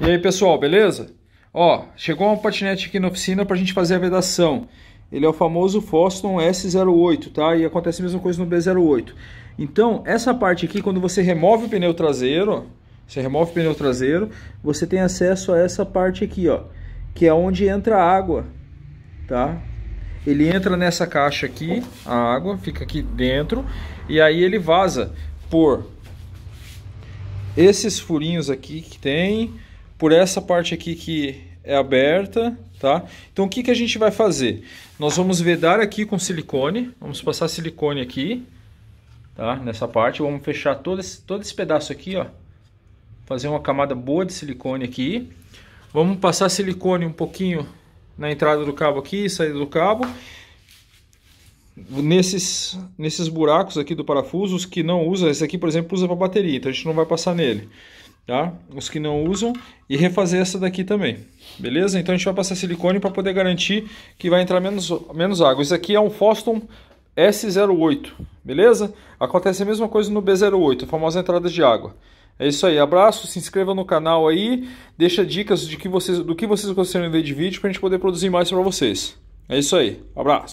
E aí pessoal, beleza? Ó, chegou uma patinete aqui na oficina para a gente fazer a vedação. Ele é o famoso Foston S08, tá? E acontece a mesma coisa no B08. Então, essa parte aqui, quando você remove o pneu traseiro, você remove o pneu traseiro, você tem acesso a essa parte aqui, ó, que é onde entra a água, tá? Ele entra nessa caixa aqui, a água fica aqui dentro, e aí ele vaza por esses furinhos aqui que tem, por essa parte aqui que é aberta, tá? Então o que, que a gente vai fazer? Nós vamos vedar aqui com silicone, vamos passar silicone aqui, tá? Nessa parte, vamos fechar todo esse, todo esse pedaço aqui, ó. Fazer uma camada boa de silicone aqui. Vamos passar silicone um pouquinho na entrada do cabo aqui, saída do cabo. Nesses, nesses buracos aqui do parafuso, os que não usa, esse aqui, por exemplo, usa para bateria, então a gente não vai passar nele tá? Os que não usam e refazer essa daqui também, beleza? Então a gente vai passar silicone para poder garantir que vai entrar menos, menos água. Isso aqui é um Foston S08, beleza? Acontece a mesma coisa no B08, a famosa entrada de água. É isso aí, abraço, se inscreva no canal aí, deixa dicas de que vocês, do que vocês gostariam de ver de vídeo para a gente poder produzir mais para vocês. É isso aí, abraço.